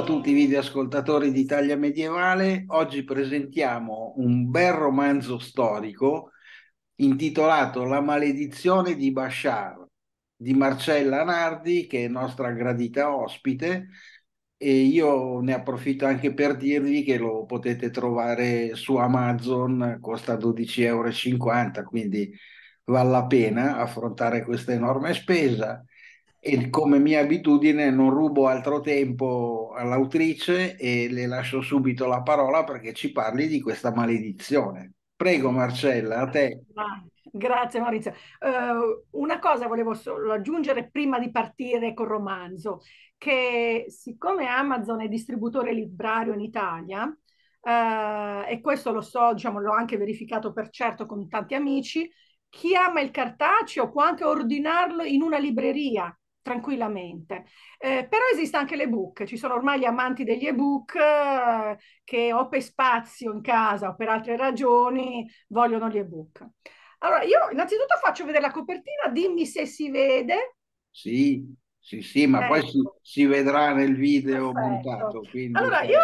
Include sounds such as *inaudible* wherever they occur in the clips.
Ciao a tutti i videoascoltatori di Italia Medievale, oggi presentiamo un bel romanzo storico intitolato La maledizione di Bashar di Marcella Nardi che è nostra gradita ospite e io ne approfitto anche per dirvi che lo potete trovare su Amazon, costa 12,50 euro, quindi vale la pena affrontare questa enorme spesa e come mia abitudine non rubo altro tempo all'autrice e le lascio subito la parola perché ci parli di questa maledizione. Prego Marcella, a te. Grazie Maurizio. Uh, una cosa volevo solo aggiungere prima di partire col romanzo, che siccome Amazon è distributore librario in Italia, uh, e questo lo so, diciamo, l'ho anche verificato per certo con tanti amici, chi ama il cartaceo può anche ordinarlo in una libreria tranquillamente. Eh, però esiste anche l'ebook, ci sono ormai gli amanti degli ebook eh, che o per spazio in casa o per altre ragioni vogliono gli ebook. Allora, io innanzitutto faccio vedere la copertina, dimmi se si vede. Sì, sì, sì, ma ecco. poi si, si, vedrà nel video Perfetto. montato. Quindi... Allora, io,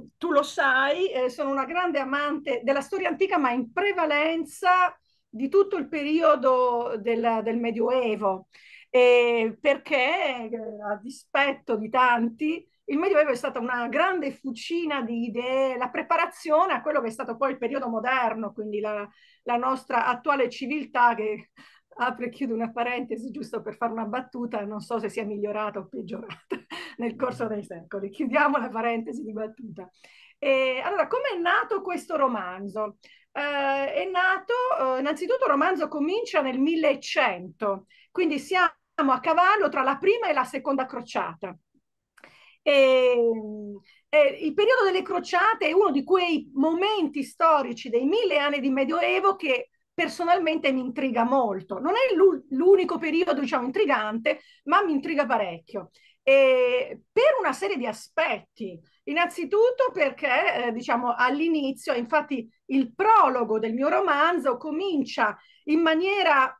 eh, tu lo sai, eh, sono una grande amante della storia antica, ma in prevalenza di tutto il periodo del, del Medioevo eh, perché a dispetto di tanti il Medioevo è stata una grande fucina di idee, la preparazione a quello che è stato poi il periodo moderno, quindi la, la nostra attuale civiltà che *laughs* apre e chiudo una parentesi giusto per fare una battuta, non so se sia migliorata o peggiorata *laughs* nel corso dei secoli. Chiudiamo la parentesi di battuta. E, allora, come è nato questo romanzo? Eh, è nato, eh, innanzitutto il romanzo comincia nel 1100, quindi siamo a cavallo tra la prima e la seconda crociata. E, eh, il periodo delle crociate è uno di quei momenti storici dei mille anni di Medioevo che personalmente mi intriga molto. Non è l'unico periodo, diciamo, intrigante, ma mi intriga parecchio. E per una serie di aspetti. Innanzitutto perché, eh, diciamo, all'inizio, infatti il prologo del mio romanzo comincia in maniera,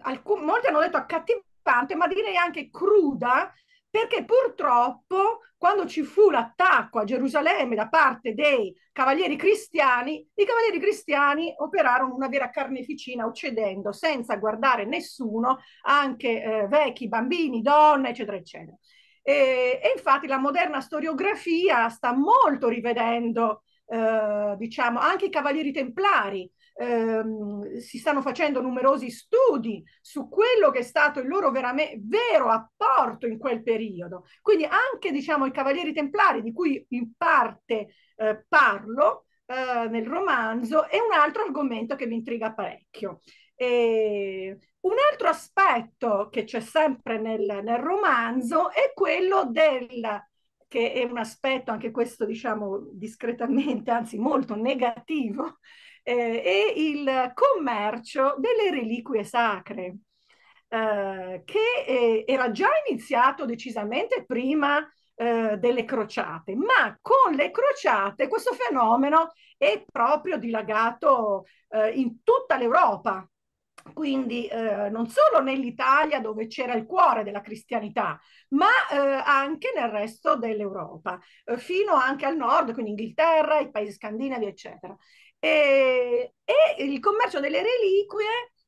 alcun, molti hanno detto accattivante, preoccupante, ma direi anche cruda, perché purtroppo quando ci fu l'attacco a Gerusalemme da parte dei cavalieri cristiani, i cavalieri cristiani operarono una vera carneficina uccidendo senza guardare nessuno, anche eh, vecchi, bambini, donne, eccetera, eccetera. E, e, infatti la moderna storiografia sta molto rivedendo, eh, diciamo, anche i cavalieri templari, ehm, si stanno facendo numerosi studi su quello che è stato il loro verame- vero apporto in quel periodo. Quindi anche diciamo, i Cavalieri Templari, di cui in parte eh, parlo eh, nel romanzo, è un altro argomento che mi intriga parecchio. E un altro aspetto che c'è sempre nel, nel romanzo è quello del che è un aspetto anche questo diciamo discretamente, anzi molto negativo, eh, e il commercio delle reliquie sacre, eh, che eh, era già iniziato decisamente prima eh, delle crociate, ma con le crociate questo fenomeno è proprio dilagato eh, in tutta l'Europa, quindi eh, non solo nell'Italia dove c'era il cuore della cristianità, ma eh, anche nel resto dell'Europa, eh, fino anche al nord, quindi Inghilterra, i paesi scandinavi, eccetera. E, e il commercio delle reliquie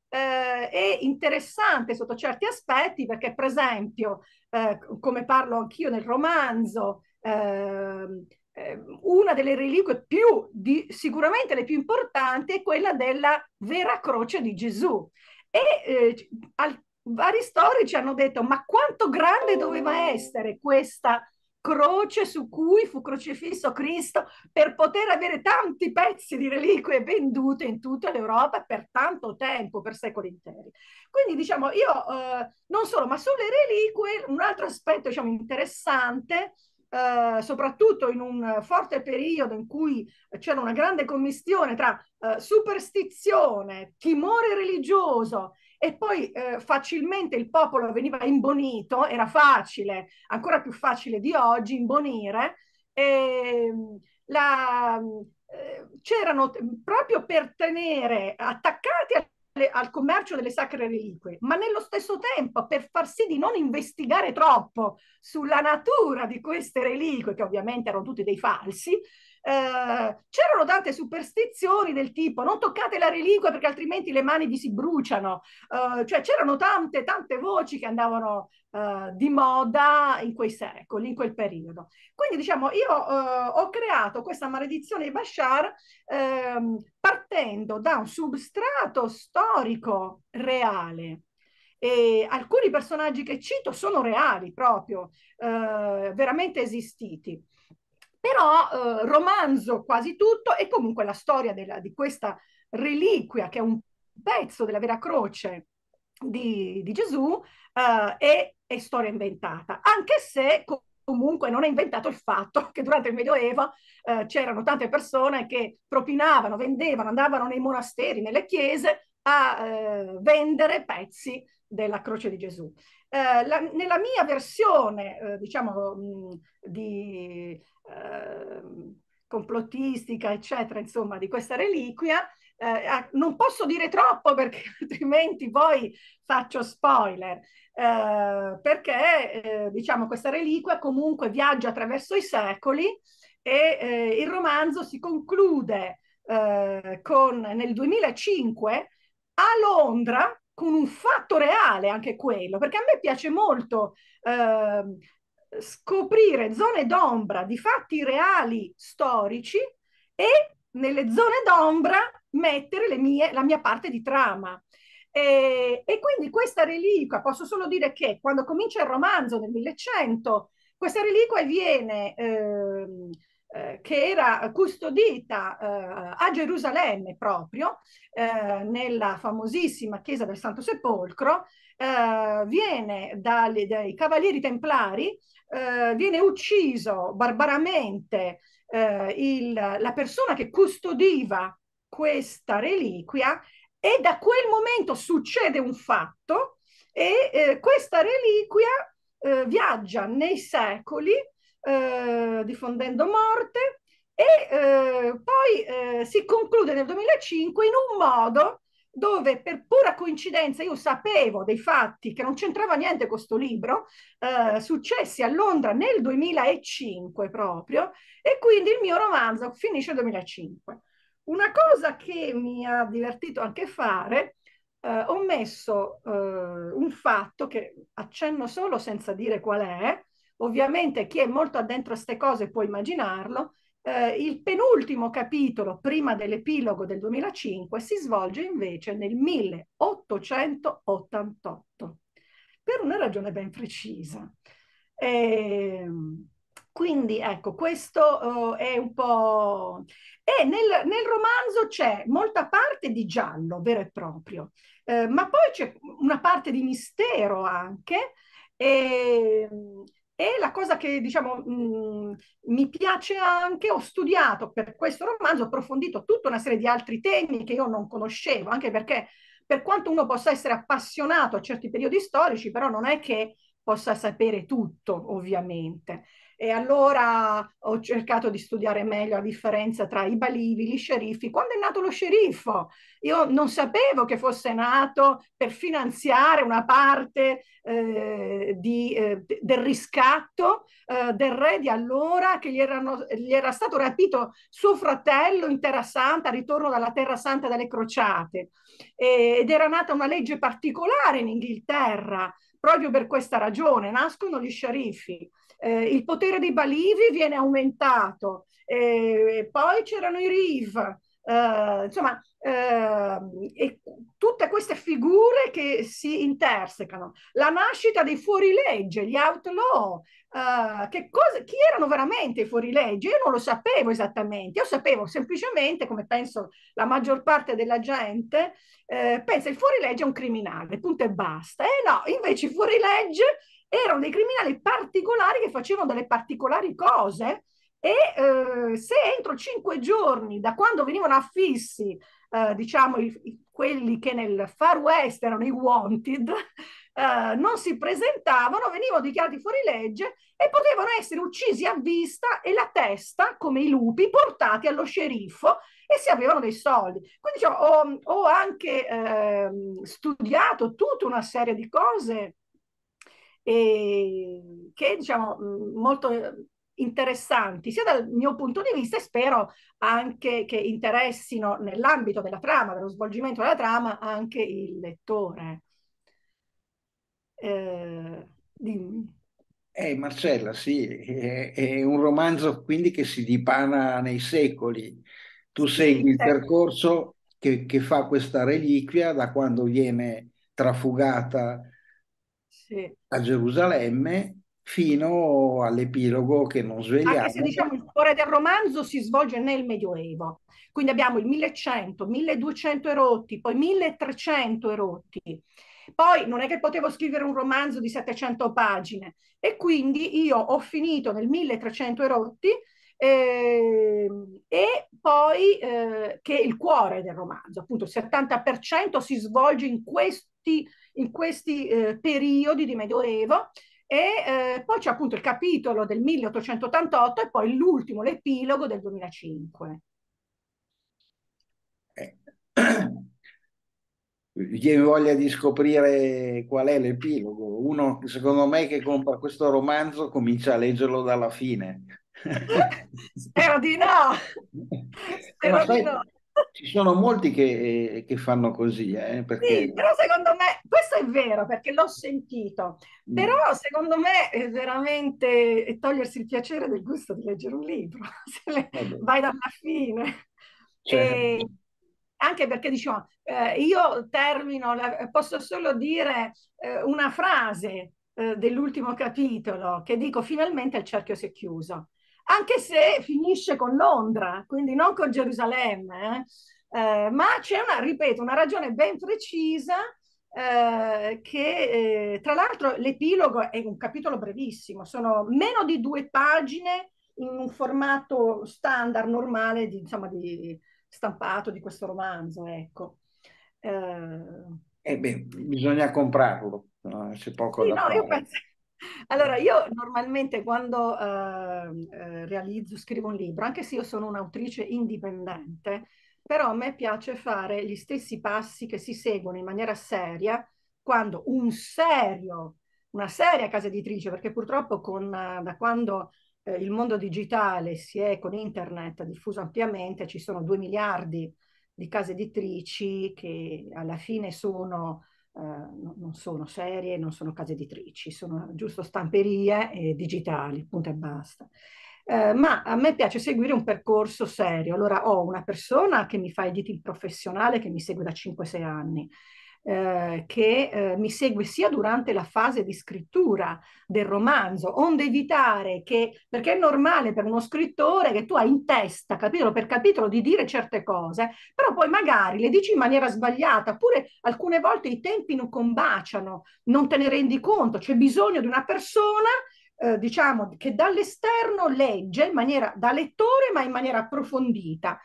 eh, è interessante sotto certi aspetti perché, per esempio, eh, come parlo anch'io nel romanzo, ehm, eh, una delle reliquie più di, sicuramente le più importanti è quella della vera croce di Gesù. E eh, al, vari storici hanno detto: ma quanto grande doveva essere questa croce su cui fu crocifisso Cristo per poter avere tanti pezzi di reliquie vendute in tutta l'Europa per tanto tempo, per secoli interi. Quindi diciamo io eh, non solo, ma sulle reliquie un altro aspetto diciamo, interessante Uh, soprattutto in un forte periodo in cui c'era una grande commistione tra uh, superstizione, timore religioso e poi eh, facilmente il popolo veniva imbonito, era facile, ancora più facile di oggi, imbonire. E ehm, la, eh, c'erano proprio per tenere attaccati al al commercio delle sacre reliquie, ma nello stesso tempo per far sì di non investigare troppo sulla natura di queste reliquie, che ovviamente erano tutti dei falsi, eh, c'erano tante superstizioni del tipo non toccate la reliquia perché altrimenti le mani vi si bruciano, eh, cioè c'erano tante, tante voci che andavano eh, di moda in quei secoli, in quel periodo. Quindi diciamo io eh, ho creato questa maledizione di Bashar ehm, partendo da un substrato storico reale. E alcuni personaggi che cito sono reali proprio, eh, veramente esistiti però eh, romanzo quasi tutto e comunque la storia della, di questa reliquia che è un pezzo della vera croce di, di Gesù eh, è, è, storia inventata, anche se comunque non è inventato il fatto *laughs* che durante il Medioevo eh, c'erano tante persone che propinavano, vendevano, andavano nei monasteri, nelle chiese a eh, vendere pezzi della croce di Gesù. Eh, la, nella mia versione, eh, diciamo, mh, di, Ehm, complottistica, eccetera, insomma, di questa reliquia. Eh, non posso dire troppo perché *laughs* altrimenti poi faccio spoiler, eh, perché eh, diciamo questa reliquia comunque viaggia attraverso i secoli e eh, il romanzo si conclude eh, con, nel 2005 a Londra, con un fatto reale anche quello, perché a me piace molto eh, scoprire zone d'ombra di fatti reali storici e nelle zone d'ombra mettere mie, la mia parte di trama. E, e, quindi questa reliquia, posso solo dire che quando comincia il romanzo nel 1100, questa reliquia viene, eh, eh, che era custodita eh, a Gerusalemme proprio, eh, nella famosissima chiesa del Santo Sepolcro, eh, viene dai, dai Cavalieri Templari eh, viene ucciso barbaramente eh, il, la persona che custodiva questa reliquia e da quel momento succede un fatto e eh, questa reliquia eh, viaggia nei secoli eh, diffondendo morte e poi si conclude nel 2005 in un modo dove per pura coincidenza io sapevo dei fatti che non c'entrava niente con questo libro, eh, successi a Londra nel 2005 proprio, e quindi il mio romanzo finisce nel 2005. Una cosa che mi ha divertito anche fare, eh, ho messo eh, un fatto che accenno solo senza dire qual è, ovviamente chi è molto addentro a queste cose può immaginarlo, eh, il penultimo capitolo, prima dell'epilogo del 2005, si svolge invece nel 1888, per una ragione ben precisa. E, ehm, quindi ecco, questo uh, è un po'... E nel, nel romanzo c'è molta parte di giallo vero e proprio, eh, ma poi c'è una parte di mistero anche. E, ehm, e la cosa che diciamo mh, mm, mi piace anche, ho studiato per questo romanzo, ho approfondito tutta una serie di altri temi che io non conoscevo, anche perché per quanto uno possa essere appassionato a certi periodi storici, però non è che possa sapere tutto, ovviamente e allora ho cercato di studiare meglio la differenza tra i balivi, gli sceriffi. Quando è nato lo sceriffo? Io non sapevo che fosse nato per finanziare una parte eh, di, eh, del riscatto eh, del re di allora che gli, erano, gli, era stato rapito suo fratello in Terra Santa, a ritorno dalla Terra Santa dalle crociate. ed era nata una legge particolare in Inghilterra Proprio per questa ragione nascono gli sceriffi. Eh, il potere dei balivi viene aumentato, eh, poi c'erano i RIV, eh, insomma, eh, tutte queste figure che si intersecano, la nascita dei fuorilegge, gli outlaw, eh, cosa, chi erano veramente i fuorilegge? Io non lo sapevo esattamente, io sapevo semplicemente, come penso la maggior parte della gente, eh, pensa il fuorilegge è un criminale, punto e basta. E eh, no, invece i fuorilegge erano dei criminali particolari che facevano delle particolari cose e eh, se entro cinque giorni da quando venivano affissi eh, diciamo i, i, quelli che nel far west erano i wanted eh, non si presentavano venivano dichiarati fuori legge e potevano essere uccisi a vista e la testa come i lupi portati allo sceriffo e si avevano dei soldi quindi diciamo, ho, ho, anche ehm, studiato tutta una serie di cose e che diciamo molto interessanti, sia dal mio punto di vista e spero anche che interessino nell'ambito della trama, dello svolgimento della trama, anche il lettore. Eh, dimmi. Eh, Marcella, sì, è, è, un romanzo quindi che si dipana nei secoli. Tu segui il percorso che, che fa questa reliquia da quando viene trafugata sì. a Gerusalemme fino all'epilogo che non svegliamo. Anche se diciamo il cuore del romanzo si svolge nel Medioevo, quindi abbiamo il 1100, 1200 erotti, poi 1300 erotti. Poi non è che potevo scrivere un romanzo di 700 pagine e quindi io ho finito nel 1300 erotti eh, e poi eh, che è il cuore del romanzo, appunto il 70% si svolge in questi, in questi eh, periodi di Medioevo e eh, poi c'è appunto il capitolo del 1888 e poi l'ultimo, l'epilogo del 2005. Eh. Viene *clears throat* voglia di scoprire qual è l'epilogo. Uno, secondo me, che compra questo romanzo comincia a leggerlo dalla fine. *laughs* Spero di no! *laughs* Spero eh, sai, di no! Ci sono molti che, eh, che fanno così, eh, perché... Sì, però secondo me, questo è vero perché l'ho sentito, mm. però secondo me è veramente togliersi il piacere del gusto di leggere un libro, *laughs* se le... vai dalla fine. Certo. E anche perché diciamo, eh, io termino, la, posso solo dire eh, una frase eh, dell'ultimo capitolo che dico finalmente il cerchio si è chiuso anche se finisce con Londra, quindi non con Gerusalemme. Eh. eh? ma c'è una, ripeto, una ragione ben precisa eh, che eh, tra l'altro l'epilogo è un capitolo brevissimo, sono meno di due pagine in un formato standard normale di, insomma, di stampato di questo romanzo, ecco. Eh, eh beh, bisogna comprarlo, no? Eh, c'è poco sì, da no, fare. Penso... Allora, eh. io normalmente quando ehm, eh, realizzo, scrivo un libro, anche se io sono un'autrice indipendente, però a me piace fare gli stessi passi che si seguono in maniera seria quando un serio, una seria casa editrice, perché purtroppo con, eh, da quando eh, il mondo digitale si è con internet diffuso ampiamente, ci sono due miliardi di case editrici che alla fine sono eh, no, non sono serie, non sono case editrici, sono giusto stamperie digitali, punto e basta. Eh, ma a me piace seguire un percorso serio. Allora ho una persona che mi fa editing professionale, che mi segue da 5-6 anni, eh, che eh, mi segue sia durante la fase di scrittura del romanzo, onde evitare che, perché è normale per uno scrittore che tu hai in testa, capitolo per capitolo, di dire certe cose, però poi magari le dici in maniera sbagliata, oppure alcune volte i tempi non combaciano, non te ne rendi conto, c'è bisogno di una persona eh, diciamo che dall'esterno legge in maniera da lettore ma in maniera approfondita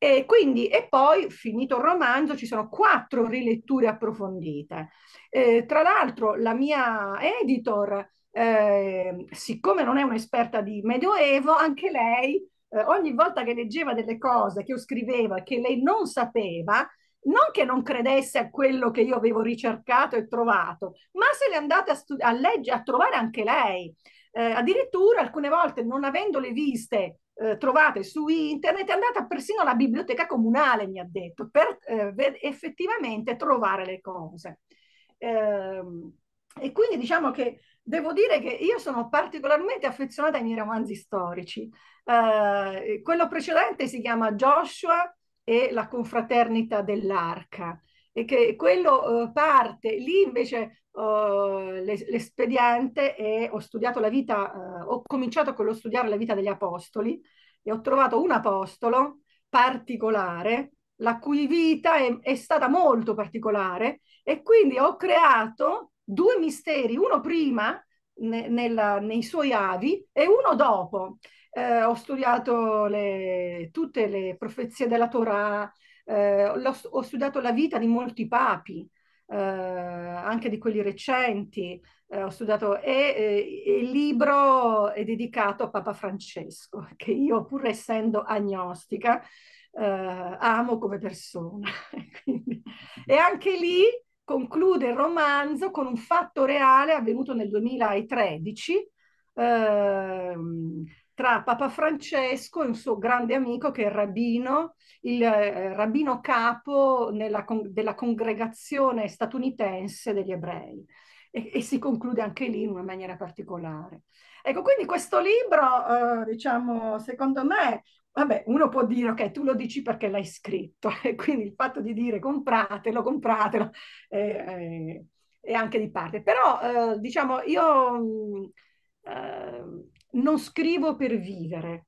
e, quindi, e poi, finito il romanzo, ci sono quattro riletture approfondite. Eh, tra l'altro, la mia editor, eh, siccome non è un'esperta di Medioevo, anche lei, eh, ogni volta che leggeva delle cose che io scrivevo e che lei non sapeva, non che non credesse a quello che io avevo ricercato e trovato, ma se le andate a, stud- a leggere, a trovare anche lei. Eh, addirittura alcune volte, non avendole viste eh, trovate su internet, è andata persino alla biblioteca comunale, mi ha detto, per eh, effettivamente trovare le cose. Eh, e quindi diciamo che devo dire che io sono particolarmente affezionata ai miei romanzi storici. Eh, quello precedente si chiama Joshua e la confraternita dell'arca e che quello eh, parte, lì invece eh, l'espediente è, ho studiato la vita, eh, ho cominciato con lo studiare la vita degli apostoli e ho trovato un apostolo particolare, la cui vita è, è stata molto particolare e quindi ho creato due misteri, uno prima ne, nella, nei suoi avi e uno dopo. Eh, ho studiato le, tutte le profezie della Torah, eh, ho studiato la vita di molti papi, eh, anche di quelli recenti, eh, ho studiato e, e, eh, il libro è dedicato a Papa Francesco, *laughs* che io pur essendo agnostica eh, amo come persona. *laughs* e anche lì conclude il romanzo con un fatto reale avvenuto nel 2013. Ehm, tra Papa Francesco e un suo grande amico che è il rabbino, il eh, rabbino capo nella, con, della congregazione statunitense degli ebrei. E, e, si conclude anche lì in una maniera particolare. Ecco, quindi questo libro, eh, diciamo, secondo me, vabbè, uno può dire, ok, tu lo dici perché l'hai scritto, *laughs* e quindi il fatto di dire compratelo, compratelo, eh, eh è anche di parte. Però, eh, diciamo, io... Mh, mm, eh, non scrivo per vivere,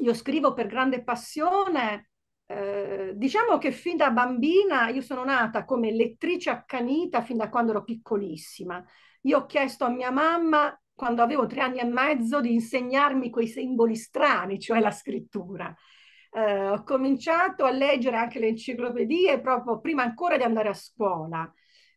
io scrivo per grande passione. Eh, diciamo che fin da bambina io sono nata come lettrice accanita fin da quando ero piccolissima. Io ho chiesto a mia mamma, quando avevo tre anni e mezzo, di insegnarmi quei simboli strani, cioè la scrittura. Eh, ho cominciato a leggere anche le enciclopedie proprio prima ancora di andare a scuola.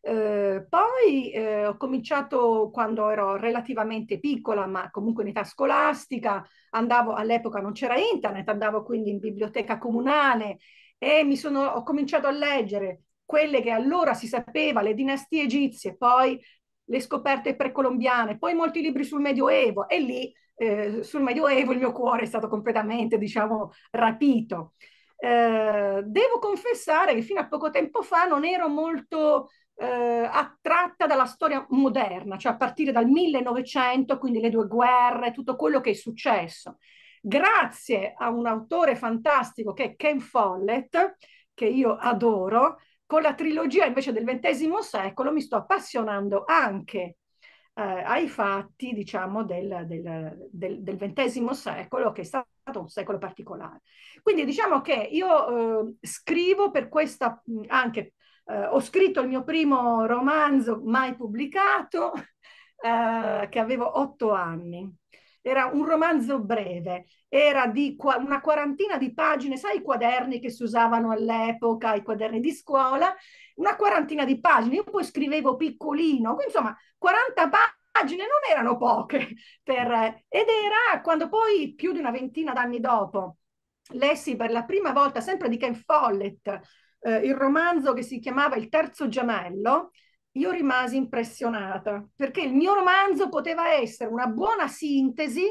Eh, poi eh, ho cominciato quando ero relativamente piccola, ma comunque in età scolastica, andavo all'epoca non c'era internet, andavo quindi in biblioteca comunale e sono, ho cominciato a leggere quelle che allora si sapeva, le dinastie egizie, poi le scoperte precolombiane, poi molti libri sul Medioevo e lì eh, sul Medioevo il mio cuore è stato completamente, diciamo, rapito. Eh, devo confessare che fino a poco tempo fa non ero molto eh, attratta dalla storia moderna, cioè a partire dal 1900, quindi le due guerre, tutto quello che è successo. Grazie a un autore fantastico che è Ken Follett, che io adoro, con la trilogia invece del XX secolo mi sto appassionando anche eh, ai fatti, diciamo, del, del, del, del, XX secolo, che è stato un secolo particolare. Quindi diciamo che io eh, scrivo per questa anche eh, ho scritto il mio primo romanzo mai pubblicato, eh, che avevo otto anni. Era un romanzo breve, era di qua- una quarantina di pagine, sai i quaderni che si usavano all'epoca, i quaderni di scuola, una quarantina di pagine, io poi scrivevo piccolino, insomma 40 pagine non erano poche, per, ed era quando poi più di una ventina d'anni dopo lessi per la prima volta sempre di Ken Follett eh, il romanzo che si chiamava Il terzo gemello, io rimasi impressionata perché il mio romanzo poteva essere una buona sintesi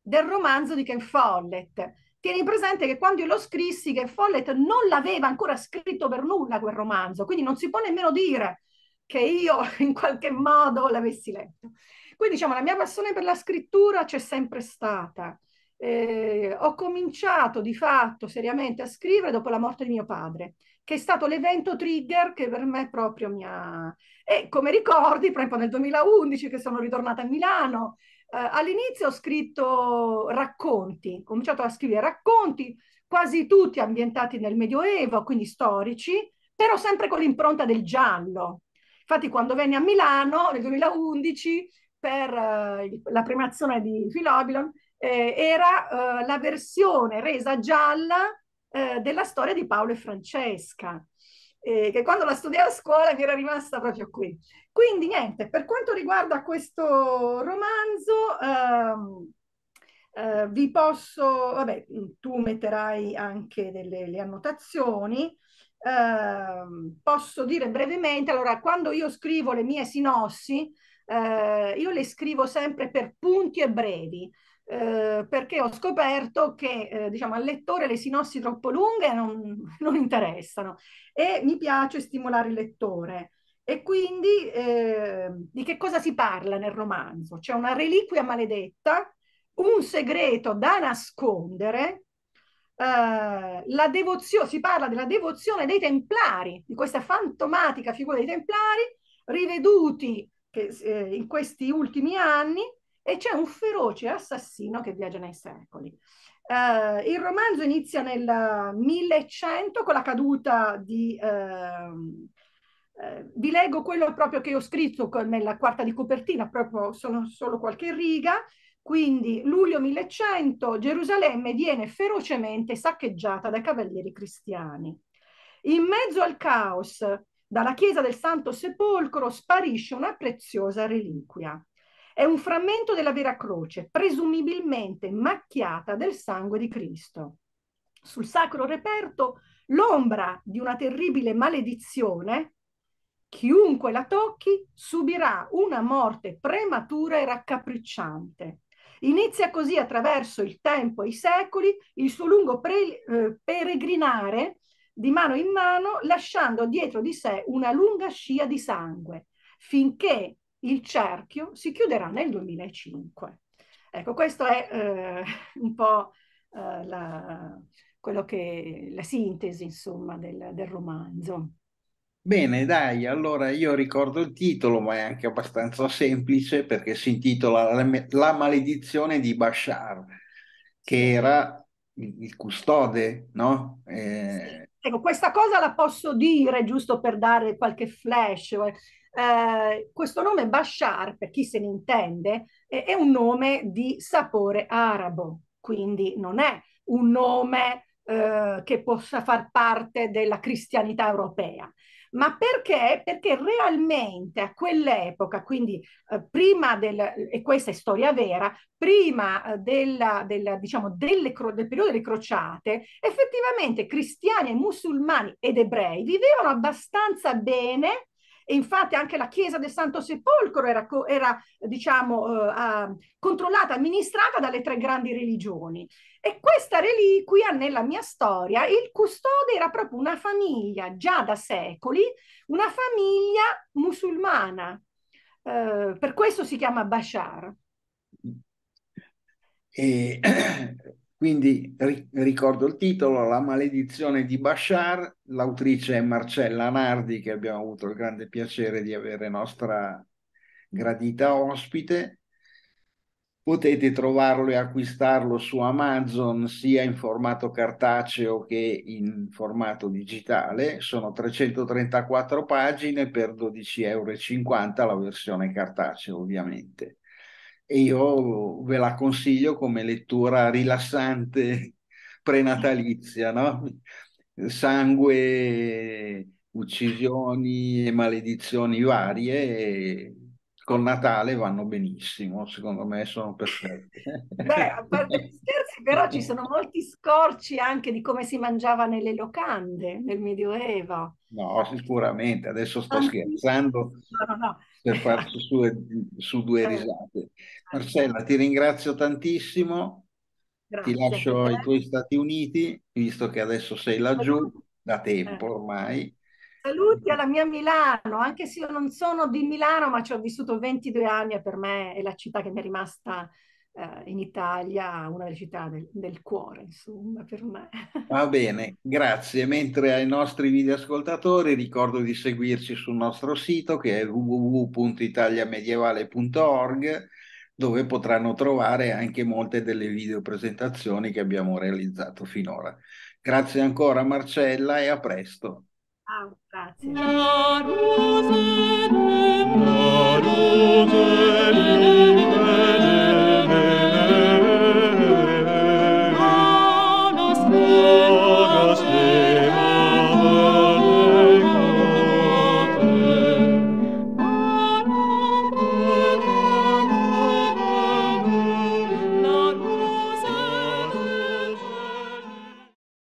del romanzo di Ken Follett. Tieni presente che quando io lo scrissi, Ken Follett non l'aveva ancora scritto per nulla quel romanzo, quindi non si può nemmeno dire che io *laughs* in qualche modo l'avessi letto. Quindi diciamo la mia passione per la scrittura c'è sempre stata eh, ho cominciato di fatto seriamente a scrivere dopo la morte di mio padre, che è stato l'evento trigger che per me proprio mi ha... E come ricordi, proprio nel 2011 che sono ritornata a Milano, eh, all'inizio ho scritto racconti, ho cominciato a scrivere racconti, quasi tutti ambientati nel Medioevo, quindi storici, però sempre con l'impronta del giallo. Infatti quando venne a Milano nel 2011 per eh, la premazione di Filobilon, eh, era eh, la versione resa gialla eh, della storia di Paolo e Francesca, eh, che quando la studiavo a scuola mi era rimasta proprio qui. Quindi niente, per quanto riguarda questo romanzo, ehm, eh, vi posso, vabbè, mm, tu metterai anche delle annotazioni. Eh, posso dire brevemente, allora, quando io scrivo le mie sinossi, eh, io le scrivo sempre per punti e brevi. Eh, perché ho scoperto che eh, diciamo, al lettore le sinossi troppo lunghe non, *laughs* non, interessano e mi piace stimolare il lettore. E quindi eh, di che cosa si parla nel romanzo? C'è una reliquia maledetta, un segreto da nascondere, eh, la devozione, si parla della devozione dei templari, di questa fantomatica figura dei templari, riveduti che, eh, in questi ultimi anni, e c'è un feroce assassino che viaggia nei secoli. Uh, il romanzo inizia nel 1100 con la caduta di... Uh, uh, vi leggo quello proprio che ho scritto con, nella quarta di copertina, proprio sono solo qualche riga. Quindi luglio 1100 Gerusalemme viene ferocemente saccheggiata dai cavalieri cristiani. In mezzo al caos, dalla chiesa del Santo Sepolcro sparisce una preziosa reliquia. È un frammento della vera croce, presumibilmente macchiata del sangue di Cristo. Sul sacro reperto l'ombra di una terribile maledizione, chiunque la tocchi subirà una morte prematura e raccapricciante. Inizia così attraverso il tempo e i secoli il suo lungo pre- eh, peregrinare di mano in mano, lasciando dietro di sé una lunga scia di sangue, finché il cerchio si chiuderà nel 2005. Ecco, questo è eh, *laughs* un po' eh, la, che, la, sintesi, insomma, del, del romanzo. Bene, dai, allora io ricordo il titolo, ma è anche abbastanza semplice perché si intitola La maledizione di Bashar, che era il custode, no? Eh, Ecco, questa cosa la posso dire giusto per dare qualche flash. Eh, eh questo nome Bashar, per chi se ne intende, eh, è un nome di sapore arabo, quindi non è un nome eh, che possa far parte della cristianità europea ma perché? Perché realmente a quell'epoca, quindi eh, prima del, e questa è storia vera, prima eh, della, della, diciamo, delle, del periodo delle crociate, effettivamente cristiani e musulmani ed ebrei vivevano abbastanza bene e infatti anche la chiesa del Santo Sepolcro era, era diciamo, eh, controllata, amministrata dalle tre grandi religioni. E questa reliquia, nella mia storia, il custode era proprio una famiglia, già da secoli, una famiglia musulmana. Eh, per questo si chiama Bashar. E *clears throat* Quindi ri- ricordo il titolo, La maledizione di Bashar, l'autrice è Marcella Nardi che abbiamo avuto il grande piacere di avere nostra gradita ospite. Potete trovarlo e acquistarlo su Amazon sia in formato cartaceo che in formato digitale. Sono 334 pagine per 12,50 euro la versione cartacea ovviamente e io ve la consiglio come lettura rilassante *laughs* prenatalizia, no? Sangue, uccisioni e maledizioni varie con Natale vanno benissimo, secondo me sono perfetti. *laughs* Beh, a parte gli scherzi, però ci sono molti scorci anche di come si mangiava nelle locande nel Medioevo. No, sicuramente, adesso sto scherzando no, no, per far su, su due risate. Marcella, ti ringrazio tantissimo, Grazie. ti lascio ai tuoi Stati Uniti, visto che adesso sei laggiù da tempo eh. ormai. Saluti alla mia Milano, anche se io non sono di Milano, ma ci ho vissuto 22 anni e per me è la città che mi è rimasta eh, in Italia, una delle città del, del cuore, insomma, per me. Va bene, grazie. Mentre ai nostri videoascoltatori ricordo di seguirci sul nostro sito che è www.italiamedievale.org dove potranno trovare anche molte delle video presentazioni che abbiamo realizzato finora. Grazie ancora Marcella e a presto. Ah, grazie.